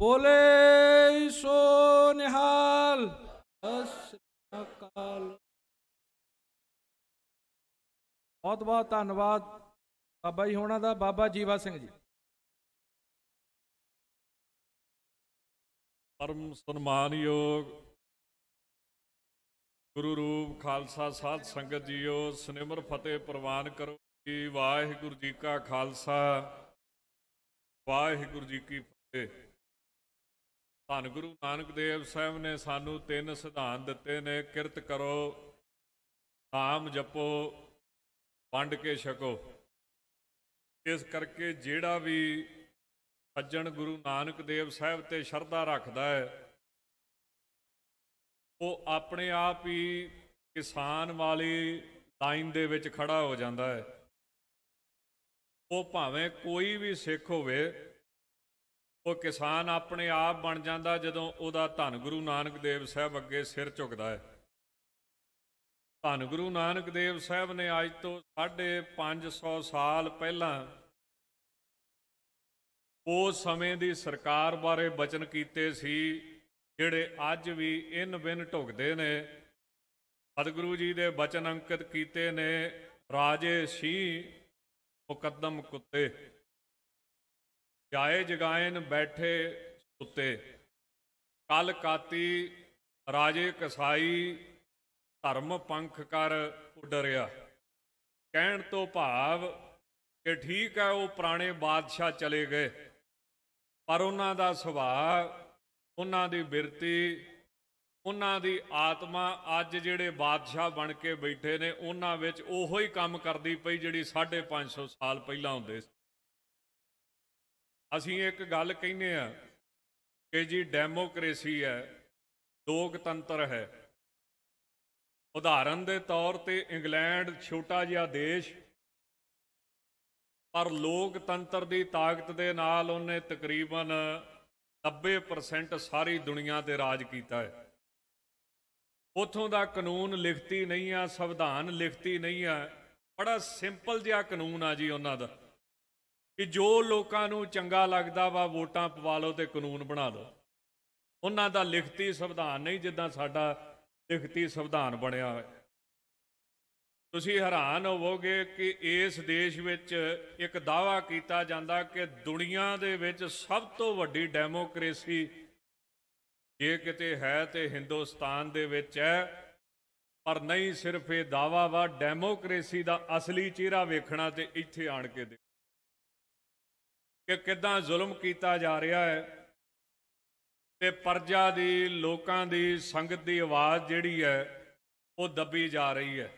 ਬੋਲੇ ਸੋ ਨਿਹਾਲ ਅਕਾਲ ਬਹੁਤ ਬਹੁਤ ਧੰਨਵਾਦ ਬਾਬਾ ਜੀ ਹੋਣਾ ਦਾ ਬਾਬਾ ਜੀਵਾ ਸਿੰਘ ਜੀ ਪਰਮ ਸਨਮਾਨਯੋਗ ਗੁਰੂ ਰੂਪ ਖਾਲਸਾ ਸਾਧ ਸੰਗਤ ਜੀਓ ਸਨਿਮਰ ਫਤਿਹ ਪ੍ਰਵਾਨ ਕਰੋ ਵਾਹਿਗੁਰੂ ਜੀ ਕਾ ਖਾਲਸਾ ਵਾਹਿਗੁਰੂ ਜੀ ਕੀ ਫਤਿਹ ਧੰਨ ਗੁਰੂ ਨਾਨਕ ਦੇਵ ਸਾਹਿਬ ਨੇ ਸਾਨੂੰ ਤਿੰਨ ਸਿਧਾਂਤ ਦਿੱਤੇ ਨੇ ਕਿਰਤ ਕਰੋ ਨਾਮ ਜਪੋ ਵੰਡ ਕੇ ਛਕੋ ਇਸ ਕਰਕੇ ਜਿਹੜਾ ਵੀ ਸੱਜਣ ਗੁਰੂ ਨਾਨਕ ਦੇਵ ਸਾਹਿਬ ਤੇ ਸ਼ਰਧਾ ਰੱਖਦਾ ਹੈ ਉਹ ਆਪਣੇ ਆਪ ਹੀ ਕਿਸਾਨ ਵਾਲੀ ਲਾਈਨ ਦੇ ਵਿੱਚ ਖੜਾ ਹੋ ਜਾਂਦਾ ਹੈ ਉਹ ਭਾਵੇਂ ਕੋਈ ਵੀ ਸਿੱਖ ਹੋਵੇ ਉਹ ਕਿਸਾਨ ਆਪਣੇ ਆਪ ਬਣ ਜਾਂਦਾ ਜਦੋਂ ਉਹਦਾ ਧੰਨ ਗੁਰੂ ਨਾਨਕ ਦੇਵ ਸਾਹਿਬ ਅੱਗੇ ਸਿਰ ਝੁਕਦਾ ਹੈ ਧੰਨ ਗੁਰੂ ਨਾਨਕ ਦੇਵ ਸਾਹਿਬ ਨੇ ਅੱਜ ਤੋਂ 550 ਸਾਲ ਪਹਿਲਾਂ ਉਹ ਸਮੇਂ ਦੀ ਸਰਕਾਰ ਬਾਰੇ ਬਚਨ ਕੀਤੇ ਸੀ ਜਿਹੜੇ ਅੱਜ ਵੀ ਇਨ ਬਿਨ ਢੁਕਦੇ ਨੇ ਸਤਿਗੁਰੂ ਜੀ ਦੇ ਬਚਨ ਅੰਕਿਤ ਕੀਤੇ ਨੇ ਰਾਜੇ ਸੀ ਮੁਕੱਦਮ ਕੁੱਤੇ ਜਾਏ ਜਗਾਇਨ ਬੈਠੇ ਸੁੱਤੇ ਕਲ ਕਾਤੀ ਰਾਜੇ ਕਸਾਈ ਧਰਮ ਪੰਖ ਕਰ ਉਡਰਿਆ ਕਹਿਣ ਤੋਂ ਭਾਵ ਕਿ ਠੀਕ ਹੈ ਉਹ ਪੁਰਾਣੇ ਬਾਦਸ਼ਾਹ ਚਲੇ ਗਏ ਪਰ ਉਹਨਾਂ ਦਾ ਸੁਭਾਅ ਉਹਨਾਂ ਦੀ ਬਿਰਤੀ ਉਹਨਾਂ ਦੀ ਆਤਮਾ ਅੱਜ ਜਿਹੜੇ ਬਾਦਸ਼ਾਹ ਬਣ ਕੇ ਬੈਠੇ ਨੇ ਉਹਨਾਂ ਵਿੱਚ ਉਹੋ ਹੀ ਕੰਮ ਕਰਦੀ ਪਈ ਜਿਹੜੀ 550 ਸਾਲ ਪਹਿਲਾਂ ਹੁੰਦੇ ਸੀ ਅਸੀਂ ਇੱਕ ਗੱਲ ਕਹਿੰਨੇ ਆ ਕਿ ਜੀ ਡੈਮੋਕ੍ਰੇਸੀ ਹੈ ਲੋਕਤੰਤਰ ਹੈ ਉਦਾਹਰਨ ਦੇ ਤੌਰ ਤੇ ਇੰਗਲੈਂਡ ਛੋਟਾ ਜਿਹਾ ਦੇਸ਼ ਪਰ ਲੋਕਤੰਤਰ ਦੀ ਤਾਕਤ ਦੇ ਨਾਲ ਉਹਨੇ ਤਕਰੀਬਨ 90% ਸਾਰੀ ਦੁਨੀਆ ਤੇ ਰਾਜ ਕੀਤਾ ਹੈ ਉਥੋਂ ਦਾ ਕਾਨੂੰਨ ਲਿਖਤੀ ਨਹੀਂ ਆ ਸੰਵਿਧਾਨ ਲਿਖਤੀ ਨਹੀਂ ਆ ਬੜਾ ਸਿੰਪਲ ਜਿਹਾ ਕਾਨੂੰਨ ਆ ਜੀ ਉਹਨਾਂ ਦਾ ਕਿ ਜੋ ਲੋਕਾਂ ਨੂੰ ਚੰਗਾ ਲੱਗਦਾ ਵਾ ਵੋਟਾਂ ਪਵਾ ਲਓ ਤੇ ਕਾਨੂੰਨ ਬਣਾ ਦਿਓ ਉਹਨਾਂ ਦਾ ਲਿਖਤੀ ਸੰਵਿਧਾਨ ਨਹੀਂ ਜਿੱਦਾਂ ਸਾਡਾ ਲਿਖਤੀ ਸੰਵਿਧਾਨ ਬਣਿਆ ਹੋਇਆ ਤੁਸੀਂ ਹੈਰਾਨ ਹੋਵੋਗੇ ਕਿ ਇਸ ਦੇਸ਼ ਵਿੱਚ ਇੱਕ ਦਾਵਾ ਕੀਤਾ ਜਾਂਦਾ ਕਿ ਦੁਨੀਆ ਦੇ ਵਿੱਚ ਸਭ ਤੋਂ ਵੱਡੀ ਡੈਮੋਕ੍ਰੇਸੀ ਜੇ ਕਿਤੇ ਹੈ ਤੇ ਹਿੰਦੁਸਤਾਨ ਦੇ ਵਿੱਚ ਹੈ ਪਰ ਨਹੀਂ ਸਿਰਫ ਇਹ ਦਾਵਾ ਵਾ ਡੈਮੋਕ੍ਰੇਸੀ ਦਾ ਅਸਲੀ ਚਿਹਰਾ ਵੇਖਣਾ ਤੇ ਇੱਥੇ ਆਣ ਕੇ ਕਿ ਕਿਦਾਂ ਜ਼ੁਲਮ ਕੀਤਾ ਜਾ ਰਿਹਾ ਹੈ ਤੇ ਪਰਜਾ ਦੀ ਲੋਕਾਂ ਦੀ ਸੰਗਤ ਦੀ ਆਵਾਜ਼ ਜਿਹੜੀ ਹੈ ਉਹ ਦੱਬੀ ਜਾ ਰਹੀ ਹੈ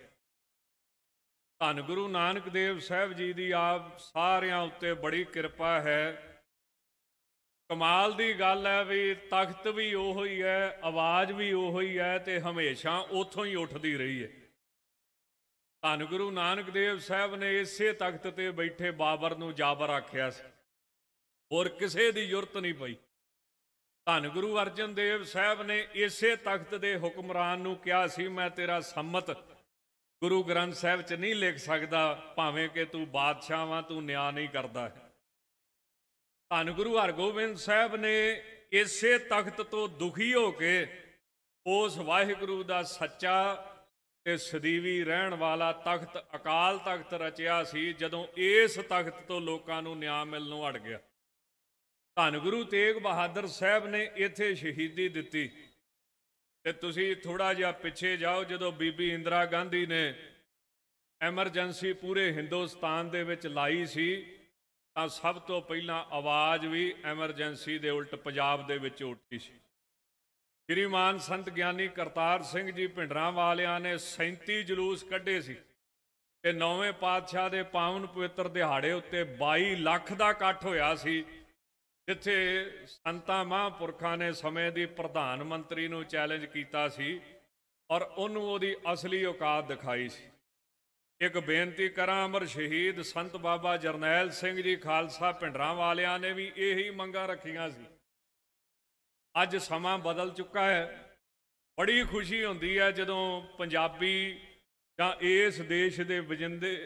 ਧੰਨ ਗੁਰੂ ਨਾਨਕ ਦੇਵ ਸਾਹਿਬ ਜੀ ਦੀ ਆਪ ਸਾਰਿਆਂ ਉੱਤੇ ਬੜੀ ਕਿਰਪਾ ਹੈ ਕਮਾਲ ਦੀ ਗੱਲ ਹੈ ਵੀ ਤਖਤ ਵੀ ਉਹੋ ਹੀ ਹੈ ਆਵਾਜ਼ ਵੀ ਉਹੋ ਹੀ ਹੈ ਤੇ ਹਮੇਸ਼ਾ ਉਥੋਂ ਹੀ ਉੱਠਦੀ ਰਹੀ ਹੈ ਧੰਨ ਗੁਰੂ ਨਾਨਕ ਦੇਵ ਸਾਹਿਬ ਨੇ ਇਸੇ ਤਖਤ ਤੇ ਬੈਠੇ ਬਾਬਰ ਨੂੰ ਜਾਬਰ ਆਖਿਆ ਸੀ ਹੋਰ ਕਿਸੇ ਦੀ ਜ਼ਰੂਰਤ ਨਹੀਂ ਪਈ ਧੰਨ ਗੁਰੂ ਅਰਜਨ ਦੇਵ ਸਾਹਿਬ ਨੇ ਇਸੇ ਤਖਤ ਦੇ ਹੁਕਮਰਾਨ ਨੂੰ ਕਿਹਾ ਸੀ ਮੈਂ ਤੇਰਾ ਸੰਮਤ ਗੁਰੂ ਗ੍ਰੰਥ ਸਾਹਿਬ 'ਚ ਨਹੀਂ ਲਿਖ ਸਕਦਾ ਭਾਵੇਂ ਕਿ ਤੂੰ ਬਾਦਸ਼ਾਹ ਵਾਂ ਤੂੰ ਨਿਆਂ ਨਹੀਂ ਕਰਦਾ ਧੰਨ ਗੁਰੂ ਹਰਗੋਬਿੰਦ ਸਾਹਿਬ ਨੇ ਇਸੇ ਤਖਤ ਤੋਂ ਦੁਖੀ ਹੋ ਕੇ ਉਸ ਵਾਹਿਗੁਰੂ ਦਾ ਸੱਚਾ ਤੇ ਸਦੀਵੀ ਰਹਿਣ ਵਾਲਾ ਤਖਤ ਅਕਾਲ ਤਖਤ ਰਚਿਆ ਸੀ ਜਦੋਂ ਇਸ ਤਖਤ ਤੋਂ ਲੋਕਾਂ ਨੂੰ ਨਿਆਂ ਮਿਲਣੋਂ ਅੜ ਗਿਆ ਧੰਨ ਗੁਰੂ ਤੇਗ ਬਹਾਦਰ ਸਾਹਿਬ ਨੇ ਇੱਥੇ ਸ਼ਹੀਦੀ ਦਿੱਤੀ ਤੇ ਤੁਸੀਂ ਥੋੜਾ ਜਿਹਾ ਪਿੱਛੇ ਜਾਓ ਜਦੋਂ ਬੀਬੀ ਇੰਦਰਾ ਗਾਂਧੀ ਨੇ ਐਮਰਜੈਂਸੀ ਪੂਰੇ ਹਿੰਦੁਸਤਾਨ ਦੇ ਵਿੱਚ ਲਾਈ ਸੀ ਤਾਂ ਸਭ ਤੋਂ ਪਹਿਲਾਂ ਆਵਾਜ਼ ਵੀ ਐਮਰਜੈਂਸੀ ਦੇ ਉਲਟ ਪੰਜਾਬ ਦੇ ਵਿੱਚ ਉੱਠੀ ਸੀ ਸ਼੍ਰੀਮਾਨ ਸੰਤ ਗਿਆਨੀ ਕਰਤਾਰ ਸਿੰਘ ਜੀ ਭਿੰਡਰਾਂ ਵਾਲਿਆਂ ਨੇ 37 ਜਲੂਸ ਕੱਢੇ ਸੀ ਤੇ ਨੌਵੇਂ ਪਾਤਸ਼ਾਹ ਦੇ ਪਾਵਨ ਪਵਿੱਤਰ ਦਿਹਾੜੇ ਉੱਤੇ 22 ਲੱਖ ਦਾ ਇਕੱਠ ਹੋਇਆ ਸੀ ਜਿੱਥੇ ਸੰਤਾ ਮਹਾਂਪੁਰਖਾਂ ਨੇ ਸਮੇਂ ਦੀ ਪ੍ਰਧਾਨ ਮੰਤਰੀ ਨੂੰ ਚੈਲੰਜ ਕੀਤਾ ਸੀ ਔਰ ਉਹਨੂੰ ਉਹਦੀ ਅਸਲੀ ਔਕਾਤ ਦਿਖਾਈ ਸੀ ਇੱਕ ਬੇਨਤੀ ਕਰਾਂ ਅਮਰ ਸ਼ਹੀਦ ਸੰਤ ਬਾਬਾ ਜਰਨੈਲ ਸਿੰਘ ਜੀ ਖਾਲਸਾ ਪਿੰਡਰਾਂ ਵਾਲਿਆਂ ਨੇ ਵੀ ਇਹੀ ਮੰਗਾਂ ਰੱਖੀਆਂ ਸੀ ਅੱਜ ਸਮਾਂ ਬਦਲ ਚੁੱਕਾ ਹੈ ਬੜੀ ਖੁਸ਼ੀ ਹੁੰਦੀ ਹੈ ਜਦੋਂ ਪੰਜਾਬੀ ਜਾਂ ਇਸ ਦੇਸ਼ ਦੇ ਵਜਿੰਦੇ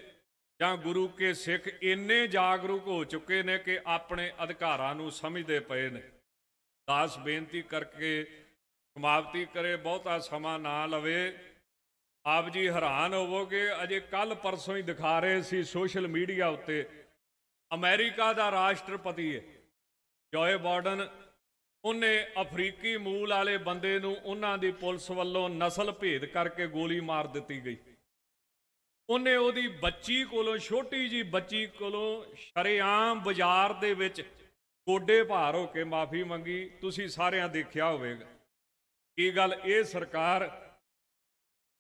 ਜਾਂ ਗੁਰੂ ਕੇ ਸਿੱਖ ਇੰਨੇ ਜਾਗਰੂਕ ਹੋ ਚੁੱਕੇ ਨੇ ਕਿ ਆਪਣੇ ਅਧਿਕਾਰਾਂ ਨੂੰ ਸਮਝਦੇ ਪਏ ਨੇ ਦਾਸ ਬੇਨਤੀ ਕਰਕੇ ਸਮਾਪਤੀ ਕਰੇ ਬਹੁਤਾ ਸਮਾਂ ਨਾ ਲਵੇ ਆਪ ਜੀ ਹੈਰਾਨ ਹੋਵੋਗੇ ਅਜੇ ਕੱਲ ਪਰਸੋਂ ਹੀ ਦਿਖਾ ਰਹੇ ਸੀ ਸੋਸ਼ਲ ਮੀਡੀਆ ਉੱਤੇ ਅਮਰੀਕਾ ਦਾ ਰਾਸ਼ਟਰਪਤੀ ਹੈ ਜੋਏ ਬਾਰਡਨ ਉਹਨੇ ਅਫਰੀਕੀ ਮੂਲ ਵਾਲੇ ਬੰਦੇ ਨੂੰ ਉਹਨਾਂ ਦੀ ਪੁਲਿਸ ਵੱਲੋਂ ਨਸਲ ਭੇਦ ਕਰਕੇ ਗੋਲੀ ਮਾਰ ਦਿੱਤੀ ਗਈ ਉਹਨੇ ਉਹਦੀ ਬੱਚੀ ਕੋਲੋਂ ਛੋਟੀ ਜੀ ਬੱਚੀ ਕੋਲੋਂ ਸ਼ਰੇਆਮ ਬਾਜ਼ਾਰ ਦੇ ਵਿੱਚ ਕੋਡੇ ਭਾਰ ਹੋ ਕੇ ਮਾਫੀ ਮੰਗੀ ਤੁਸੀਂ ਸਾਰਿਆਂ ਦੇਖਿਆ ਹੋਵੇਗਾ ਇਹ ਗੱਲ ਇਹ ਸਰਕਾਰ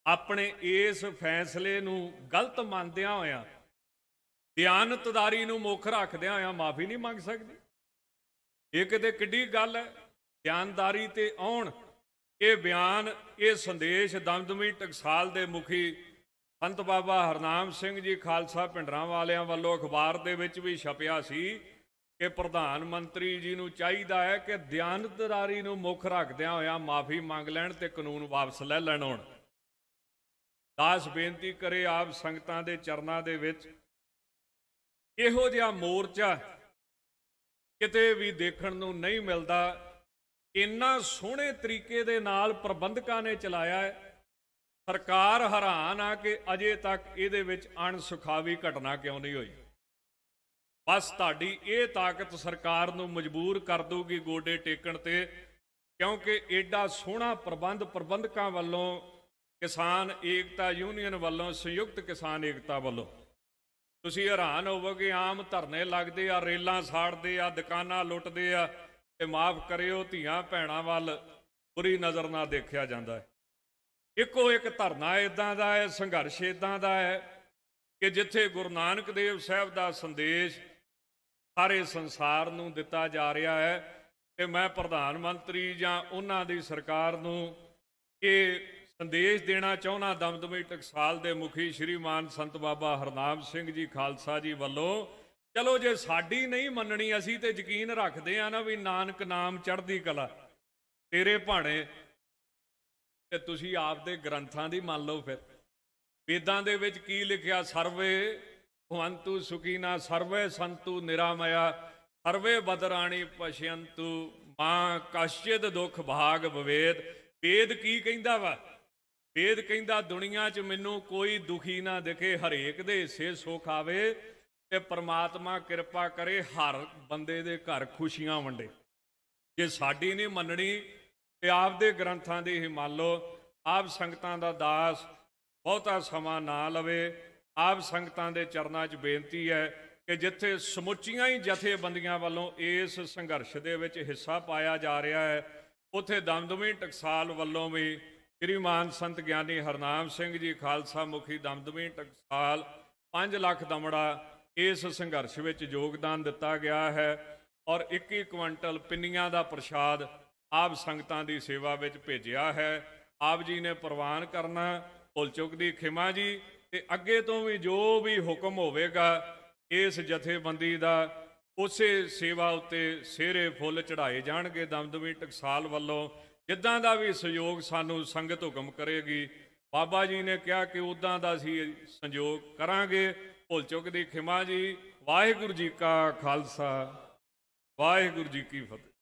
ਆਪਣੇ ਇਸ ਫੈਸਲੇ ਨੂੰ ਗਲਤ ਮੰਨਦਿਆਂ ਹੋਇਆਂ ਦਿਆਨਤਦਾਰੀ ਨੂੰ ਮੁੱਖ ਰੱਖਦਿਆਂ ਹੋਇਆਂ ਮਾਫੀ ਨਹੀਂ ਮੰਗ ਸਕਦੀ ਇਹ ਕਿਤੇ ਕਿੱਡੀ ਗੱਲ ਹੈ ਦਿਆਨਦਾਰੀ ਤੇ ਆਉਣ ਇਹ ਬਿਆਨ ਇਹ ਸੰਦੇਸ਼ ਦਮਦਮੀ ਟਕਸਾਲ ਦੇ ਮੁਖੀ ਸੰਤ ਬਾਬਾ ਹਰਨਾਮ ਸਿੰਘ ਜੀ ਖਾਲਸਾ ਪਿੰਡਰਾਂ ਵਾਲਿਆਂ ਵੱਲੋਂ ਅਖਬਾਰ ਦੇ ਵਿੱਚ ਵੀ ਛਪਿਆ ਸੀ ਕਿ ਪ੍ਰਧਾਨ ਮੰਤਰੀ ਜੀ ਨੂੰ ਚਾਹੀਦਾ ਹੈ ਕਿ ਦਿਆਨਤਦਾਰੀ ਨੂੰ ਮੁੱਖ ਰੱਖਦਿਆਂ ਹੋਇਆ ਮਾਫੀ ਮੰਗ ਲੈਣ ਤੇ ਕਾਨੂੰਨ ਵਾਪਸ ਲੈ ਲੈਣ ਹੁਣ ਦਾਸ ਬੇਨਤੀ ਕਰੇ ਆਪ ਸੰਗਤਾਂ ਦੇ ਚਰਨਾਂ ਦੇ ਵਿੱਚ ਇਹੋ ਜਿਹਾ ਮੋਰਚਾ ਕਿਤੇ ਵੀ ਦੇਖਣ ਨੂੰ ਨਹੀਂ ਮਿਲਦਾ ਇੰਨਾ ਸੋਹਣੇ ਤਰੀਕੇ ਦੇ ਨਾਲ ਪ੍ਰਬੰਧਕਾਂ ਨੇ ਚਲਾਇਆ ਹੈ ਸਰਕਾਰ ਹੈਰਾਨ ਆ ਕਿ ਅਜੇ ਤੱਕ ਇਹਦੇ ਵਿੱਚ ਅਣਸੁਖਾਵੀ ਘਟਨਾ ਕਿਉਂ ਨਹੀਂ ਹੋਈ ਬਸ ਤੁਹਾਡੀ ਇਹ ਤਾਕਤ ਸਰਕਾਰ ਨੂੰ ਮਜਬੂਰ ਕਰ ਦੂਗੀ ਗੋਡੇ ਟੇਕਣ ਤੇ ਕਿਉਂਕਿ ਐਡਾ ਸੋਹਣਾ ਪ੍ਰਬੰਧ ਪ੍ਰਬੰਧਕਾਂ ਵੱਲੋਂ ਕਿਸਾਨ ਏਕਤਾ ਯੂਨੀਅਨ ਵੱਲੋਂ ਸੰਯੁਕਤ ਕਿਸਾਨ ਏਕਤਾ ਵੱਲੋਂ ਤੁਸੀਂ ਹੈਰਾਨ ਹੋਵੋਗੇ ਆਮ ਧਰਨੇ ਲੱਗਦੇ ਆ ਰੇਲਾਂ ਸਾੜਦੇ ਆ ਦੁਕਾਨਾਂ ਲੁੱਟਦੇ ਆ ਤੇ ਮਾਫ ਕਰਿਓ ਧੀਆਂ ਭੈਣਾਂ ਵੱਲ ਬੁਰੀ ਨਜ਼ਰ ਨਾਲ ਦੇਖਿਆ ਜਾਂਦਾ ਹੈ ਇੱਕੋ ਇੱਕ ਧਰਨਾ ਇਦਾਂ ਦਾ ਹੈ ਸੰਘਰਸ਼ ਇਦਾਂ ਦਾ ਹੈ ਕਿ ਜਿੱਥੇ ਗੁਰੂ ਨਾਨਕ ਦੇਵ ਸਾਹਿਬ ਦਾ ਸੰਦੇਸ਼ ਸਾਰੇ ਸੰਸਾਰ ਨੂੰ ਦਿੱਤਾ ਜਾ ਰਿਹਾ ਹੈ ਤੇ ਮੈਂ ਪ੍ਰਧਾਨ ਮੰਤਰੀ ਜਾਂ ਉਹਨਾਂ ਦੀ ਸਰਕਾਰ ਨੂੰ ਇਹ ਸੰਦੇਸ਼ ਦੇਣਾ ਚਾਹੁੰਦਾ ਦਮਦਮੇ ਟਕਸਾਲ ਦੇ ਮੁਖੀ ਸ਼੍ਰੀਮਾਨ ਸੰਤ ਬਾਬਾ ਹਰਨਾਮ ਸਿੰਘ ਜੀ ਖਾਲਸਾ ਜੀ ਵੱਲੋਂ ਚਲੋ ਜੇ ਸਾਡੀ ਨਹੀਂ ਮੰਨਣੀ ਅਸੀਂ ਤੇ ਯਕੀਨ ਰੱਖਦੇ ਆ ਨਾ ਵੀ ਨਾਨਕ ਨਾਮ ਚੜ੍ਹਦੀ ਕਲਾ ਤੇਰੇ ਭਾਣੇ ਤੇ ਤੁਸੀਂ ਆਪਦੇ ਗ੍ਰੰਥਾਂ ਦੀ ਮੰਨ ਲਓ ਫਿਰ ਵੇਦਾਂ ਦੇ ਵਿੱਚ ਕੀ ਲਿਖਿਆ ਸਰਵੇ ਭਵੰਤੂ ਸੁਖੀਨਾ ਸਰਵੇ ਸੰਤੂ ਨਿਰਾਮਯਾ ਸਰਵੇ ਬਦਰਾਣੀ ਪਸ਼ਯੰਤੂ ਮਾਂ ਕਸ਼ਿਤ ਦੁਖ ਭਾਗ ਬਵੇਦ ਵੇਦ ਕੀ ਕਹਿੰਦਾ ਵਾ ਵੇਦ ਕਹਿੰਦਾ ਦੁਨੀਆ 'ਚ ਮੈਨੂੰ ਕੋਈ ਦੁਖੀ ਨਾ ਦਿਖੇ ਹਰੇਕ ਦੇ ਹਿੱਸੇ ਸੁਖ ਆਵੇ ਤੇ ਪ੍ਰਮਾਤਮਾ ਕਿਰਪਾ ਕਰੇ ਹਰ ਬੰਦੇ ਦੇ ਘਰ ਖੁਸ਼ੀਆਂ ਵੰਡੇ ਜੇ ਸਾਡੀ ਨਹੀਂ ਮੰਨਣੀ ਤੇ ਆਪਦੇ ਗ੍ਰੰਥਾਂ ਦੀ ਹੀ ਮੰਨ ਲਓ ਆਪ ਸੰਗਤਾਂ ਦਾ ਦਾਸ ਬਹੁਤਾ ਸਮਾਂ ਨਾ ਲਵੇ ਆਪ ਸੰਗਤਾਂ ਦੇ ਚਰਨਾਂ 'ਚ ਬੇਨਤੀ ਹੈ ਕਿ ਜਿੱਥੇ ਸਮੁੱਚੀਆਂ ਹੀ ਜਥੇਬੰਦੀਆਂ ਵੱਲੋਂ ਇਸ ਸੰਘਰਸ਼ ਦੇ ਵਿੱਚ ਹਿੱਸਾ ਪਾਇਆ ਜਾ ਰਿਹਾ ਹੈ ਉਥੇ ਦਮਦਮੀ ਟਕਸਾਲ ਵੱਲੋਂ ਵੀ ਸ਼੍ਰੀਮਾਨ ਸੰਤ ਗਿਆਨੀ ਹਰਨਾਮ ਸਿੰਘ ਜੀ ਖਾਲਸਾ ਮੁਖੀ ਦਮਦਮੀ ਟਕਸਾਲ 5 ਲੱਖ ਦਮੜਾ ਇਸ ਸੰਘਰਸ਼ ਵਿੱਚ ਯੋਗਦਾਨ ਦਿੱਤਾ ਗਿਆ ਹੈ ਔਰ 21 ਕੁਇੰਟਲ ਪਿੰਨੀਆਂ ਦਾ ਪ੍ਰਸ਼ਾਦ ਆਪ ਸੰਗਤਾਂ ਦੀ ਸੇਵਾ ਵਿੱਚ ਭੇਜਿਆ ਹੈ ਆਪ ਜੀ ਨੇ ਪ੍ਰਵਾਨ ਕਰਨਾ ਭੁੱਲ ਚੁੱਕ ਦੀ ਖਿਮਾ ਜੀ ਤੇ ਅੱਗੇ ਤੋਂ ਵੀ ਜੋ ਵੀ ਹੁਕਮ ਹੋਵੇਗਾ ਇਸ ਜਥੇਬੰਦੀ ਦਾ ਉਸੇ ਸੇਵਾ ਉੱਤੇ ਸਿਹਰੇ ਫੁੱਲ ਚੜਾਏ ਜਾਣਗੇ ਦਮਦਮੀ ਟਕਸਾਲ ਵੱਲੋਂ ਜਿੱਦਾਂ ਦਾ ਵੀ ਸਹਿਯੋਗ ਸਾਨੂੰ ਸੰਗਤ ਹੁਕਮ ਕਰੇਗੀ ਬਾਬਾ ਜੀ ਨੇ ਕਿਹਾ ਕਿ ਉਦਾਂ ਦਾ ਅਸੀਂ ਸੰਯੋਗ ਕਰਾਂਗੇ ਭੁੱਲ ਚੁੱਕ ਦੀ ਖਿਮਾ ਜੀ ਵਾਹਿਗੁਰੂ ਜੀ ਕਾ ਖਾਲਸਾ ਵਾਹਿਗੁਰੂ ਜੀ ਕੀ ਫਤਿਹ